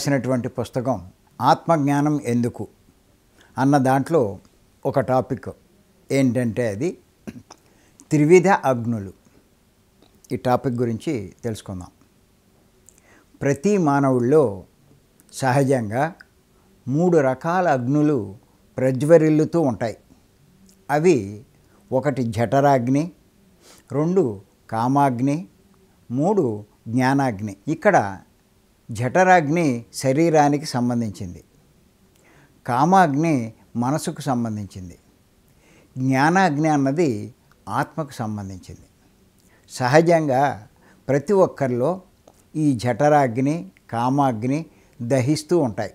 రాసినటువంటి పుస్తకం ఆత్మజ్ఞానం ఎందుకు అన్న దాంట్లో ఒక టాపిక్ ఏంటంటే అది త్రివిధ అగ్నులు ఈ టాపిక్ గురించి తెలుసుకుందాం ప్రతి మానవుల్లో సహజంగా మూడు రకాల అగ్నులు ప్రజ్వరిల్లుతూ ఉంటాయి అవి ఒకటి జఠరాగ్ని రెండు కామాగ్ని మూడు జ్ఞానాగ్ని ఇక్కడ జఠరాగ్ని శరీరానికి సంబంధించింది కామాగ్ని మనసుకు సంబంధించింది జ్ఞానాగ్ని అన్నది ఆత్మకు సంబంధించింది సహజంగా ప్రతి ఒక్కరిలో ఈ జఠరాగ్ని కామాగ్ని దహిస్తూ ఉంటాయి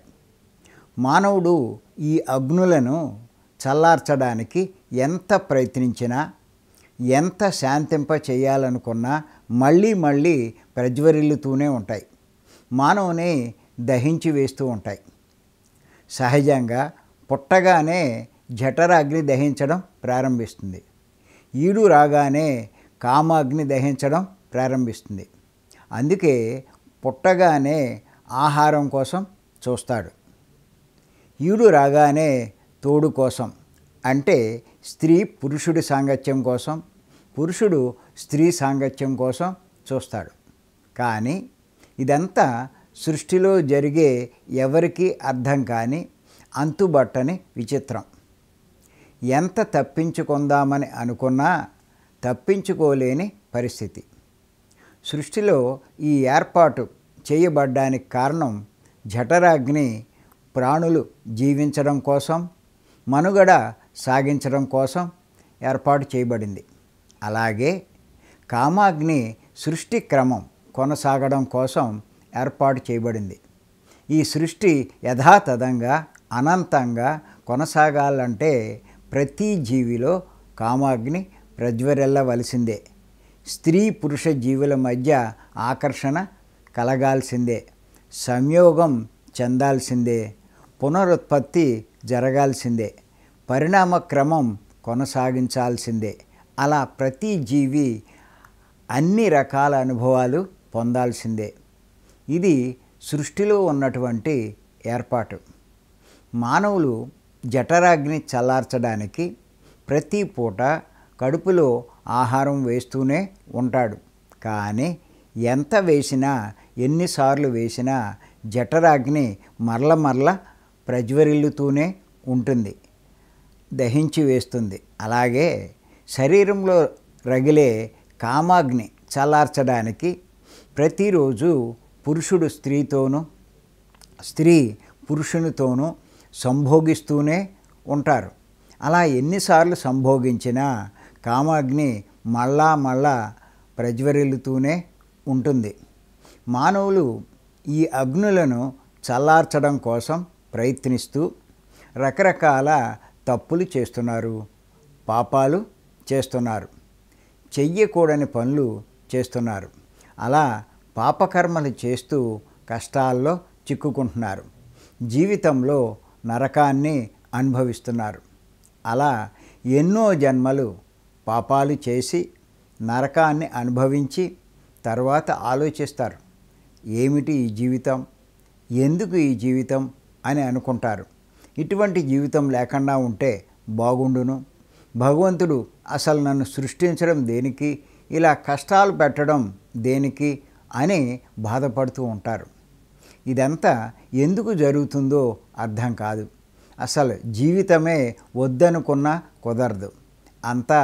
మానవుడు ఈ అగ్నులను చల్లార్చడానికి ఎంత ప్రయత్నించినా ఎంత శాంతింప చేయాలనుకున్నా మళ్ళీ మళ్ళీ ప్రజ్వరిల్లుతూనే ఉంటాయి మానవుని దహించి వేస్తూ ఉంటాయి సహజంగా పుట్టగానే జఠరాగ్ని దహించడం ప్రారంభిస్తుంది ఈడు రాగానే కామాగ్ని దహించడం ప్రారంభిస్తుంది అందుకే పుట్టగానే ఆహారం కోసం చూస్తాడు ఈడు రాగానే తోడు కోసం అంటే స్త్రీ పురుషుడి సాంగత్యం కోసం పురుషుడు స్త్రీ సాంగత్యం కోసం చూస్తాడు కానీ ఇదంతా సృష్టిలో జరిగే ఎవరికీ అర్థం కాని అంతుబట్టని విచిత్రం ఎంత తప్పించుకుందామని అనుకున్నా తప్పించుకోలేని పరిస్థితి సృష్టిలో ఈ ఏర్పాటు చేయబడ్డానికి కారణం జఠరాగ్ని ప్రాణులు జీవించడం కోసం మనుగడ సాగించడం కోసం ఏర్పాటు చేయబడింది అలాగే కామాగ్ని సృష్టి క్రమం కొనసాగడం కోసం ఏర్పాటు చేయబడింది ఈ సృష్టి యథాతథంగా అనంతంగా కొనసాగాలంటే ప్రతి జీవిలో కామాగ్ని ప్రజ్వరెల్లవలసిందే స్త్రీ పురుష జీవుల మధ్య ఆకర్షణ కలగాల్సిందే సంయోగం చెందాల్సిందే పునరుత్పత్తి జరగాల్సిందే పరిణామ క్రమం కొనసాగించాల్సిందే అలా ప్రతి జీవి అన్ని రకాల అనుభవాలు పొందాల్సిందే ఇది సృష్టిలో ఉన్నటువంటి ఏర్పాటు మానవులు జఠరాగ్ని చల్లార్చడానికి ప్రతి పూట కడుపులో ఆహారం వేస్తూనే ఉంటాడు కానీ ఎంత వేసినా ఎన్నిసార్లు వేసినా జఠరాగ్ని మరల మరల ప్రజ్వరిల్లుతూనే ఉంటుంది దహించి వేస్తుంది అలాగే శరీరంలో రగిలే కామాగ్ని చల్లార్చడానికి ప్రతిరోజు పురుషుడు స్త్రీతోనూ స్త్రీ పురుషునితోనూ సంభోగిస్తూనే ఉంటారు అలా ఎన్నిసార్లు సంభోగించినా కామాగ్ని మళ్ళా మళ్ళా ప్రజ్వరిల్లుతూనే ఉంటుంది మానవులు ఈ అగ్నులను చల్లార్చడం కోసం ప్రయత్నిస్తూ రకరకాల తప్పులు చేస్తున్నారు పాపాలు చేస్తున్నారు చెయ్యకూడని పనులు చేస్తున్నారు అలా పాపకర్మలు చేస్తూ కష్టాల్లో చిక్కుకుంటున్నారు జీవితంలో నరకాన్ని అనుభవిస్తున్నారు అలా ఎన్నో జన్మలు పాపాలు చేసి నరకాన్ని అనుభవించి తర్వాత ఆలోచిస్తారు ఏమిటి ఈ జీవితం ఎందుకు ఈ జీవితం అని అనుకుంటారు ఇటువంటి జీవితం లేకుండా ఉంటే బాగుండును భగవంతుడు అసలు నన్ను సృష్టించడం దేనికి ఇలా కష్టాలు పెట్టడం దేనికి అని బాధపడుతూ ఉంటారు ఇదంతా ఎందుకు జరుగుతుందో అర్థం కాదు అసలు జీవితమే వద్దనుకున్న కుదరదు అంతా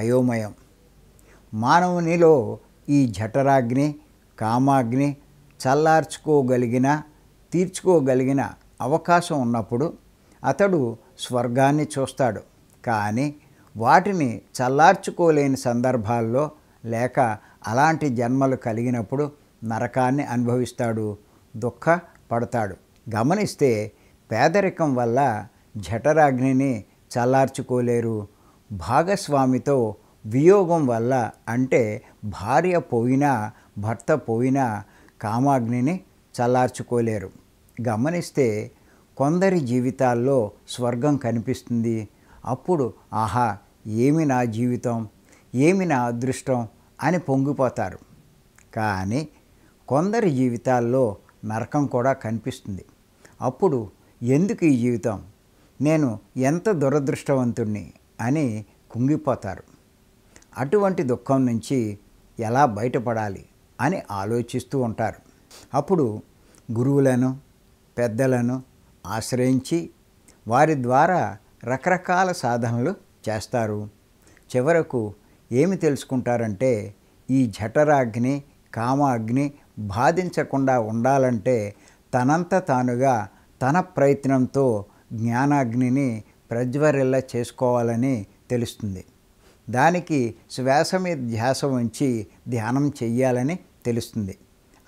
అయోమయం మానవునిలో ఈ జఠరాగ్ని కామాగ్ని చల్లార్చుకోగలిగిన తీర్చుకోగలిగిన అవకాశం ఉన్నప్పుడు అతడు స్వర్గాన్ని చూస్తాడు కానీ వాటిని చల్లార్చుకోలేని సందర్భాల్లో లేక అలాంటి జన్మలు కలిగినప్పుడు నరకాన్ని అనుభవిస్తాడు దుఃఖ పడతాడు గమనిస్తే పేదరికం వల్ల జఠరాగ్నిని చల్లార్చుకోలేరు భాగస్వామితో వియోగం వల్ల అంటే భార్య పోయినా భర్త పోయినా కామాగ్నిని చల్లార్చుకోలేరు గమనిస్తే కొందరి జీవితాల్లో స్వర్గం కనిపిస్తుంది అప్పుడు ఆహా ఏమి నా జీవితం ఏమి నా అదృష్టం అని పొంగిపోతారు కానీ కొందరి జీవితాల్లో నరకం కూడా కనిపిస్తుంది అప్పుడు ఎందుకు ఈ జీవితం నేను ఎంత దురదృష్టవంతుణ్ణి అని కుంగిపోతారు అటువంటి దుఃఖం నుంచి ఎలా బయటపడాలి అని ఆలోచిస్తూ ఉంటారు అప్పుడు గురువులను పెద్దలను ఆశ్రయించి వారి ద్వారా రకరకాల సాధనలు చేస్తారు చివరకు ఏమి తెలుసుకుంటారంటే ఈ జఠరాగ్ని కామాగ్ని బాధించకుండా ఉండాలంటే తనంత తానుగా తన ప్రయత్నంతో జ్ఞానాగ్నిని ప్రజ్వరిల్ల చేసుకోవాలని తెలుస్తుంది దానికి శ్వాస మీద ధ్యాస ఉంచి ధ్యానం చెయ్యాలని తెలుస్తుంది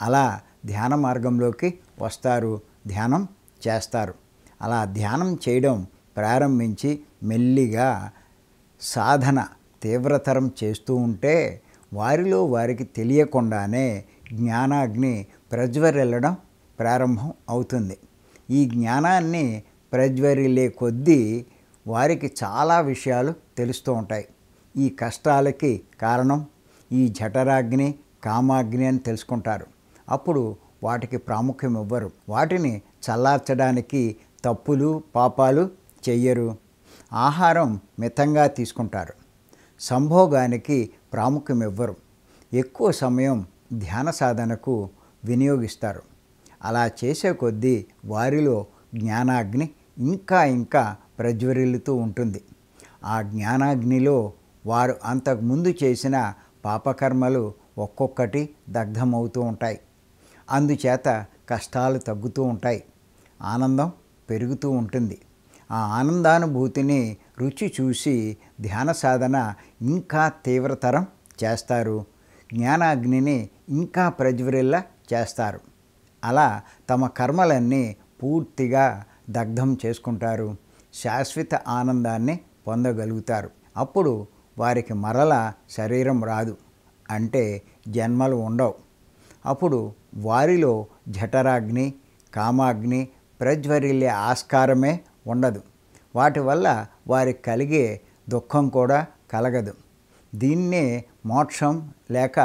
అలా ధ్యాన మార్గంలోకి వస్తారు ధ్యానం చేస్తారు అలా ధ్యానం చేయడం ప్రారంభించి మెల్లిగా సాధన తీవ్రతరం చేస్తూ ఉంటే వారిలో వారికి తెలియకుండానే జ్ఞానాగ్ని ప్రజ్వరిల్లడం ప్రారంభం అవుతుంది ఈ జ్ఞానాన్ని ప్రజ్వరిలే కొద్దీ వారికి చాలా విషయాలు తెలుస్తూ ఉంటాయి ఈ కష్టాలకి కారణం ఈ జఠరాగ్ని కామాగ్ని అని తెలుసుకుంటారు అప్పుడు వాటికి ప్రాముఖ్యం ఇవ్వరు వాటిని చల్లార్చడానికి తప్పులు పాపాలు చెయ్యరు ఆహారం మితంగా తీసుకుంటారు సంభోగానికి ప్రాముఖ్యం ఇవ్వరు ఎక్కువ సమయం ధ్యాన సాధనకు వినియోగిస్తారు అలా చేసే కొద్దీ వారిలో జ్ఞానాగ్ని ఇంకా ఇంకా ప్రజ్వరిల్లుతూ ఉంటుంది ఆ జ్ఞానాగ్నిలో వారు అంతకుముందు చేసిన పాపకర్మలు ఒక్కొక్కటి దగ్ధమవుతూ ఉంటాయి అందుచేత కష్టాలు తగ్గుతూ ఉంటాయి ఆనందం పెరుగుతూ ఉంటుంది ఆ ఆనందానుభూతిని రుచి చూసి ధ్యాన సాధన ఇంకా తీవ్రతరం చేస్తారు జ్ఞానాగ్నిని ఇంకా ప్రజ్వరిల్ల చేస్తారు అలా తమ కర్మలన్నీ పూర్తిగా దగ్ధం చేసుకుంటారు శాశ్వత ఆనందాన్ని పొందగలుగుతారు అప్పుడు వారికి మరల శరీరం రాదు అంటే జన్మలు ఉండవు అప్పుడు వారిలో జఠరాగ్ని కామాగ్ని ప్రజ్వరిల్లే ఆస్కారమే ఉండదు వాటి వల్ల వారికి కలిగే దుఃఖం కూడా కలగదు దీన్నే మోక్షం లేక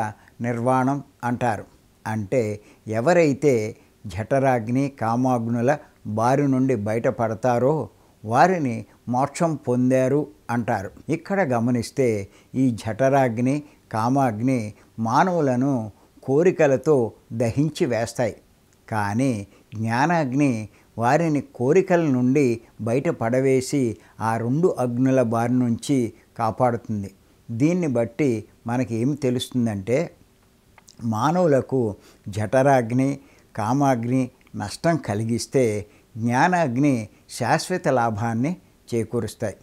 నిర్వాణం అంటారు అంటే ఎవరైతే జఠరాగ్ని కామాగ్నుల బారి నుండి బయటపడతారో వారిని మోక్షం పొందారు అంటారు ఇక్కడ గమనిస్తే ఈ జఠరాగ్ని కామాగ్ని మానవులను కోరికలతో దహించి వేస్తాయి కానీ జ్ఞానాగ్ని వారిని కోరికల నుండి బయట పడవేసి ఆ రెండు అగ్నుల బారి నుంచి కాపాడుతుంది దీన్ని బట్టి మనకి ఏమి తెలుస్తుందంటే మానవులకు జఠరాగ్ని కామాగ్ని నష్టం కలిగిస్తే జ్ఞానాగ్ని శాశ్వత లాభాన్ని చేకూరుస్తాయి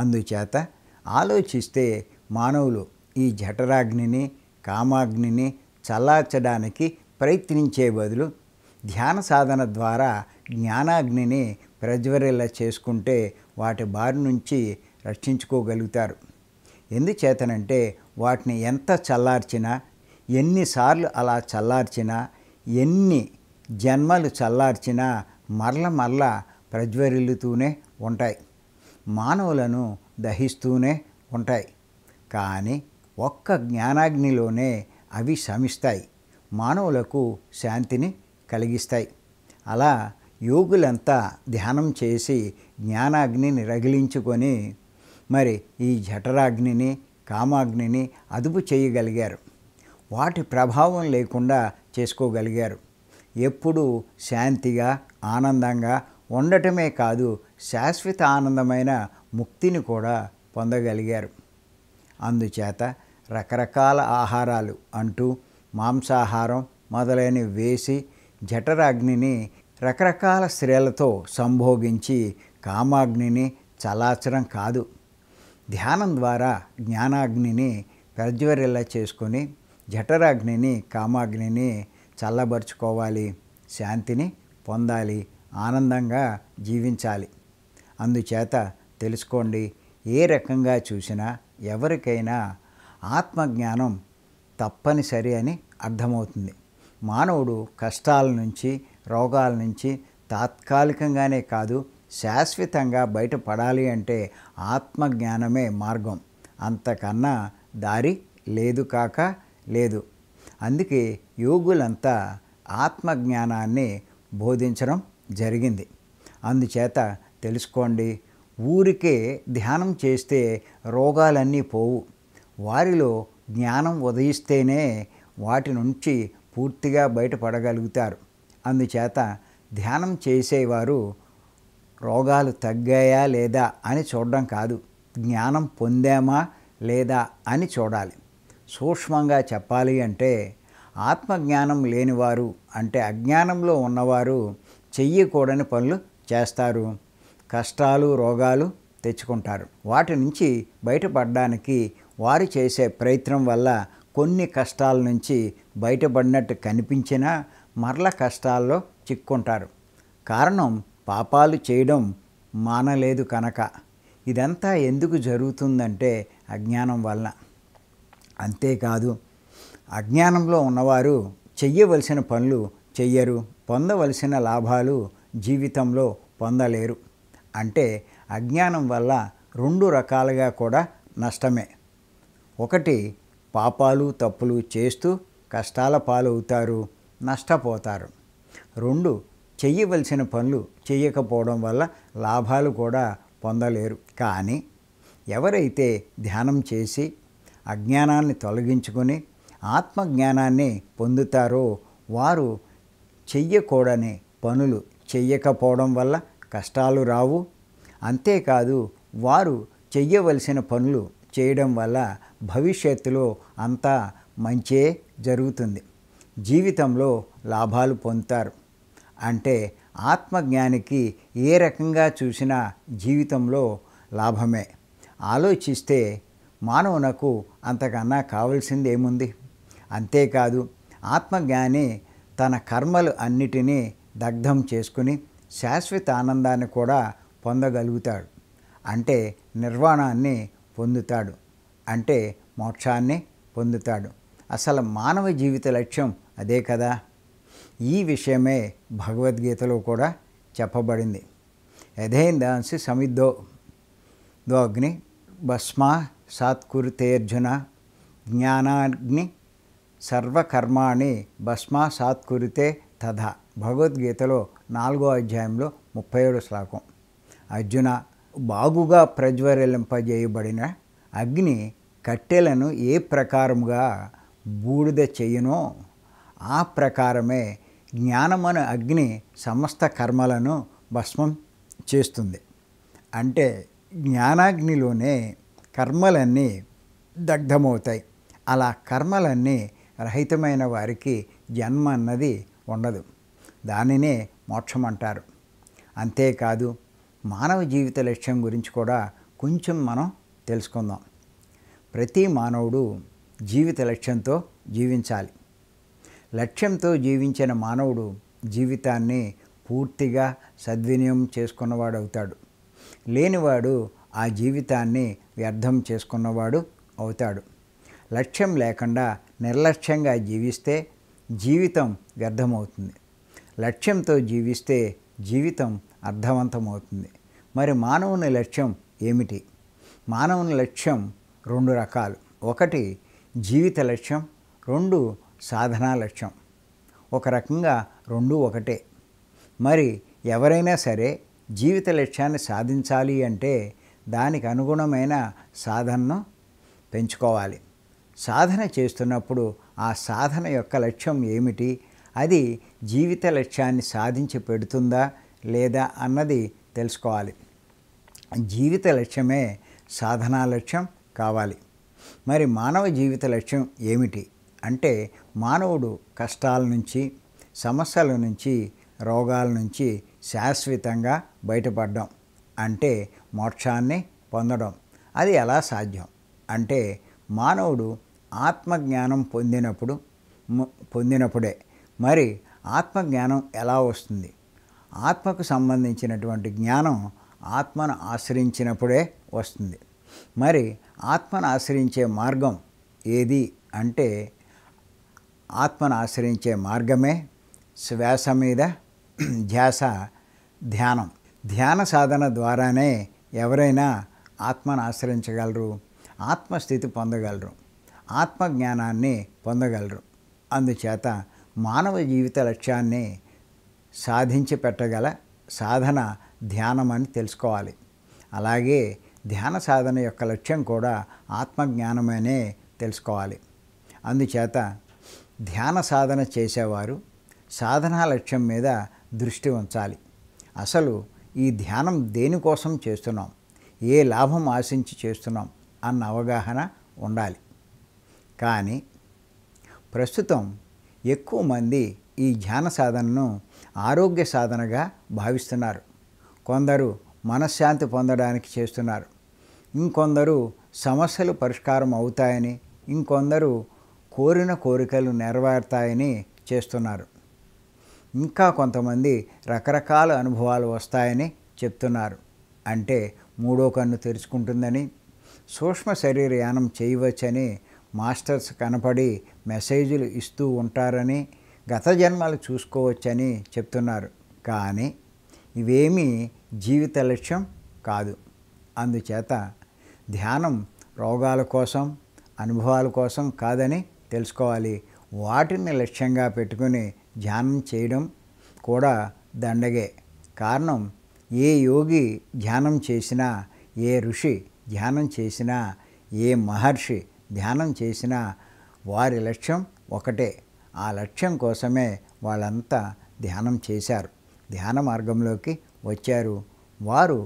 అందుచేత ఆలోచిస్తే మానవులు ఈ జఠరాగ్నిని కామాగ్నిని చల్లార్చడానికి ప్రయత్నించే బదులు ధ్యాన సాధన ద్వారా జ్ఞానాగ్నిని ప్రజ్వరేలా చేసుకుంటే వాటి బారి నుంచి రక్షించుకోగలుగుతారు ఎందుచేతనంటే వాటిని ఎంత చల్లార్చినా ఎన్నిసార్లు అలా చల్లార్చినా ఎన్ని జన్మలు చల్లార్చినా మరల మరల ప్రజ్వరిల్లుతూనే ఉంటాయి మానవులను దహిస్తూనే ఉంటాయి కానీ ఒక్క జ్ఞానాగ్నిలోనే అవి శమిస్తాయి మానవులకు శాంతిని కలిగిస్తాయి అలా యోగులంతా ధ్యానం చేసి జ్ఞానాగ్నిని రగిలించుకొని మరి ఈ జఠరాగ్నిని కామాగ్నిని అదుపు చేయగలిగారు వాటి ప్రభావం లేకుండా చేసుకోగలిగారు ఎప్పుడూ శాంతిగా ఆనందంగా ఉండటమే కాదు శాశ్వత ఆనందమైన ముక్తిని కూడా పొందగలిగారు అందుచేత రకరకాల ఆహారాలు అంటూ మాంసాహారం మొదలైనవి వేసి జఠరాగ్నిని రకరకాల స్త్రీలతో సంభోగించి కామాగ్నిని చలాచరం కాదు ధ్యానం ద్వారా జ్ఞానాగ్నిని ప్రజ్వరిల్లా చేసుకొని జఠరాగ్నిని కామాగ్నిని చల్లబరుచుకోవాలి శాంతిని పొందాలి ఆనందంగా జీవించాలి అందుచేత తెలుసుకోండి ఏ రకంగా చూసినా ఎవరికైనా ఆత్మజ్ఞానం తప్పనిసరి అని అర్థమవుతుంది మానవుడు కష్టాల నుంచి రోగాల నుంచి తాత్కాలికంగానే కాదు శాశ్వతంగా బయటపడాలి అంటే ఆత్మజ్ఞానమే మార్గం అంతకన్నా దారి లేదు కాక లేదు అందుకే యోగులంతా ఆత్మజ్ఞానాన్ని బోధించడం జరిగింది అందుచేత తెలుసుకోండి ఊరికే ధ్యానం చేస్తే రోగాలన్నీ పోవు వారిలో జ్ఞానం ఉదయిస్తేనే వాటి నుంచి పూర్తిగా బయటపడగలుగుతారు అందుచేత ధ్యానం చేసేవారు రోగాలు తగ్గాయా లేదా అని చూడడం కాదు జ్ఞానం పొందామా లేదా అని చూడాలి సూక్ష్మంగా చెప్పాలి అంటే ఆత్మజ్ఞానం లేనివారు అంటే అజ్ఞానంలో ఉన్నవారు చెయ్యకూడని పనులు చేస్తారు కష్టాలు రోగాలు తెచ్చుకుంటారు వాటి నుంచి బయటపడడానికి వారు చేసే ప్రయత్నం వల్ల కొన్ని కష్టాల నుంచి బయటపడినట్టు కనిపించినా మరల కష్టాల్లో చిక్కుంటారు కారణం పాపాలు చేయడం మానలేదు కనుక ఇదంతా ఎందుకు జరుగుతుందంటే అజ్ఞానం వలన అంతేకాదు అజ్ఞానంలో ఉన్నవారు చెయ్యవలసిన పనులు చెయ్యరు పొందవలసిన లాభాలు జీవితంలో పొందలేరు అంటే అజ్ఞానం వల్ల రెండు రకాలుగా కూడా నష్టమే ఒకటి పాపాలు తప్పులు చేస్తూ కష్టాల పాలవుతారు నష్టపోతారు రెండు చెయ్యవలసిన పనులు చేయకపోవడం వల్ల లాభాలు కూడా పొందలేరు కానీ ఎవరైతే ధ్యానం చేసి అజ్ఞానాన్ని తొలగించుకొని ఆత్మజ్ఞానాన్ని పొందుతారో వారు చెయ్యకూడని పనులు చెయ్యకపోవడం వల్ల కష్టాలు రావు అంతేకాదు వారు చెయ్యవలసిన పనులు చేయడం వల్ల భవిష్యత్తులో అంతా మంచే జరుగుతుంది జీవితంలో లాభాలు పొందుతారు అంటే ఆత్మజ్ఞానికి ఏ రకంగా చూసినా జీవితంలో లాభమే ఆలోచిస్తే మానవునకు అంతకన్నా కావలసింది ఏముంది అంతేకాదు ఆత్మజ్ఞాని తన కర్మలు అన్నిటినీ దగ్ధం చేసుకుని శాశ్వత ఆనందాన్ని కూడా పొందగలుగుతాడు అంటే నిర్వాణాన్ని పొందుతాడు అంటే మోక్షాన్ని పొందుతాడు అసలు మానవ జీవిత లక్ష్యం అదే కదా ఈ విషయమే భగవద్గీతలో కూడా చెప్పబడింది యథైందాంసి సమిద్దో ద్వగ్ని భస్మా సాత్కురితేర్జున జ్ఞానాగ్ని సర్వకర్మాణి భస్మా సాత్కురితే తథ భగవద్గీతలో నాలుగో అధ్యాయంలో ముప్పై ఏడు శ్లోకం అర్జున బాగుగా ప్రజ్వరిలింపజేయబడిన అగ్ని కట్టెలను ఏ ప్రకారముగా బూడిద చెయ్యునో ఆ ప్రకారమే జ్ఞానమను అగ్ని సమస్త కర్మలను భస్మం చేస్తుంది అంటే జ్ఞానాగ్నిలోనే కర్మలన్నీ దగ్ధమవుతాయి అలా కర్మలన్నీ రహితమైన వారికి జన్మ అన్నది ఉండదు దానినే మోక్షం అంటారు అంతేకాదు మానవ జీవిత లక్ష్యం గురించి కూడా కొంచెం మనం తెలుసుకుందాం ప్రతి మానవుడు జీవిత లక్ష్యంతో జీవించాలి లక్ష్యంతో జీవించిన మానవుడు జీవితాన్ని పూర్తిగా సద్వినియోగం చేసుకున్నవాడు అవుతాడు లేనివాడు ఆ జీవితాన్ని వ్యర్థం చేసుకున్నవాడు అవుతాడు లక్ష్యం లేకుండా నిర్లక్ష్యంగా జీవిస్తే జీవితం వ్యర్థమవుతుంది లక్ష్యంతో జీవిస్తే జీవితం అర్థవంతమవుతుంది మరి మానవుని లక్ష్యం ఏమిటి మానవుని లక్ష్యం రెండు రకాలు ఒకటి జీవిత లక్ష్యం రెండు సాధనా లక్ష్యం ఒక రకంగా రెండు ఒకటే మరి ఎవరైనా సరే జీవిత లక్ష్యాన్ని సాధించాలి అంటే దానికి అనుగుణమైన సాధనను పెంచుకోవాలి సాధన చేస్తున్నప్పుడు ఆ సాధన యొక్క లక్ష్యం ఏమిటి అది జీవిత లక్ష్యాన్ని సాధించి పెడుతుందా లేదా అన్నది తెలుసుకోవాలి జీవిత లక్ష్యమే సాధనా లక్ష్యం కావాలి మరి మానవ జీవిత లక్ష్యం ఏమిటి అంటే మానవుడు కష్టాల నుంచి సమస్యల నుంచి రోగాల నుంచి శాశ్వతంగా బయటపడడం అంటే మోక్షాన్ని పొందడం అది ఎలా సాధ్యం అంటే మానవుడు ఆత్మజ్ఞానం పొందినప్పుడు పొందినప్పుడే మరి ఆత్మజ్ఞానం ఎలా వస్తుంది ఆత్మకు సంబంధించినటువంటి జ్ఞానం ఆత్మను ఆశ్రయించినప్పుడే వస్తుంది మరి ఆత్మను ఆశ్రయించే మార్గం ఏది అంటే ఆత్మను ఆశ్రయించే మార్గమే శ్వాస మీద ధ్యాస ధ్యానం ధ్యాన సాధన ద్వారానే ఎవరైనా ఆత్మను ఆశ్రయించగలరు ఆత్మస్థితి పొందగలరు ఆత్మజ్ఞానాన్ని పొందగలరు అందుచేత మానవ జీవిత లక్ష్యాన్ని సాధించి పెట్టగల సాధన ధ్యానం అని తెలుసుకోవాలి అలాగే ధ్యాన సాధన యొక్క లక్ష్యం కూడా ఆత్మజ్ఞానమనే తెలుసుకోవాలి అందుచేత ధ్యాన సాధన చేసేవారు సాధనా లక్ష్యం మీద దృష్టి ఉంచాలి అసలు ఈ ధ్యానం దేనికోసం చేస్తున్నాం ఏ లాభం ఆశించి చేస్తున్నాం అన్న అవగాహన ఉండాలి కానీ ప్రస్తుతం ఎక్కువ మంది ఈ ధ్యాన సాధనను ఆరోగ్య సాధనగా భావిస్తున్నారు కొందరు మనశ్శాంతి పొందడానికి చేస్తున్నారు ఇంకొందరు సమస్యలు పరిష్కారం అవుతాయని ఇంకొందరు కోరిన కోరికలు నెరవేరుతాయని చేస్తున్నారు ఇంకా కొంతమంది రకరకాల అనుభవాలు వస్తాయని చెప్తున్నారు అంటే మూడో కన్ను తెరుచుకుంటుందని సూక్ష్మ యానం చేయవచ్చని మాస్టర్స్ కనపడి మెసేజ్లు ఇస్తూ ఉంటారని గత జన్మలు చూసుకోవచ్చని చెప్తున్నారు కానీ ఇవేమీ జీవిత లక్ష్యం కాదు అందుచేత ధ్యానం రోగాల కోసం అనుభవాల కోసం కాదని తెలుసుకోవాలి వాటిని లక్ష్యంగా పెట్టుకుని ధ్యానం చేయడం కూడా దండగే కారణం ఏ యోగి ధ్యానం చేసినా ఏ ఋషి ధ్యానం చేసినా ఏ మహర్షి ధ్యానం చేసినా వారి లక్ష్యం ఒకటే ఆ లక్ష్యం కోసమే వాళ్ళంతా ధ్యానం చేశారు ధ్యాన మార్గంలోకి వచ్చారు వారు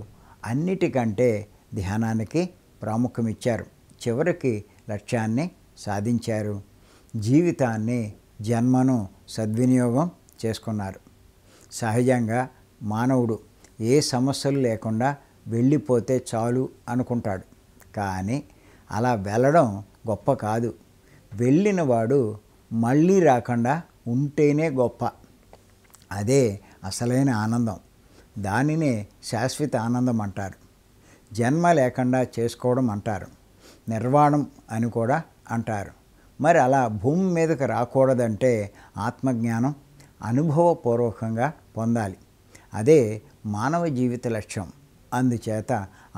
అన్నిటికంటే ధ్యానానికి ప్రాముఖ్యం ఇచ్చారు చివరికి లక్ష్యాన్ని సాధించారు జీవితాన్ని జన్మను సద్వినియోగం చేసుకున్నారు సహజంగా మానవుడు ఏ సమస్యలు లేకుండా వెళ్ళిపోతే చాలు అనుకుంటాడు కానీ అలా వెళ్ళడం గొప్ప కాదు వెళ్ళినవాడు మళ్ళీ రాకుండా ఉంటేనే గొప్ప అదే అసలైన ఆనందం దానినే శాశ్వత ఆనందం అంటారు జన్మ లేకుండా చేసుకోవడం అంటారు నిర్వాణం అని కూడా అంటారు మరి అలా భూమి మీదకి రాకూడదంటే ఆత్మజ్ఞానం అనుభవపూర్వకంగా పొందాలి అదే మానవ జీవిత లక్ష్యం అందుచేత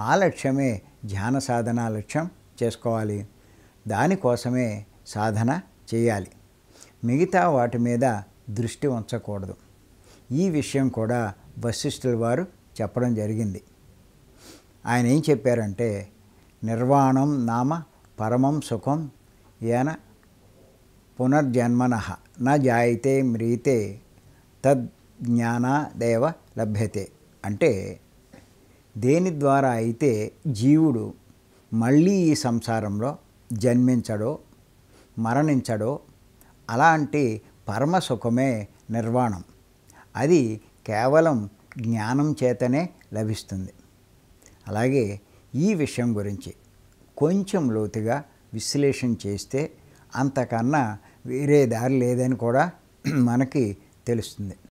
ఆ లక్ష్యమే ధ్యాన సాధన లక్ష్యం చేసుకోవాలి దానికోసమే సాధన చేయాలి మిగతా వాటి మీద దృష్టి ఉంచకూడదు ఈ విషయం కూడా వశిష్ఠుల వారు చెప్పడం జరిగింది ఆయన ఏం చెప్పారంటే నిర్వాణం నామ పరమం సుఖం ఏన పునర్జన్మన నా జాయితే మ్రీతే దేవ లభ్యతే అంటే దేని ద్వారా అయితే జీవుడు మళ్ళీ ఈ సంసారంలో జన్మించడో మరణించడో అలాంటి పరమ సుఖమే నిర్వాణం అది కేవలం జ్ఞానం చేతనే లభిస్తుంది అలాగే ఈ విషయం గురించి కొంచెం లోతుగా విశ్లేషణ చేస్తే అంతకన్నా వేరే దారి లేదని కూడా మనకి తెలుస్తుంది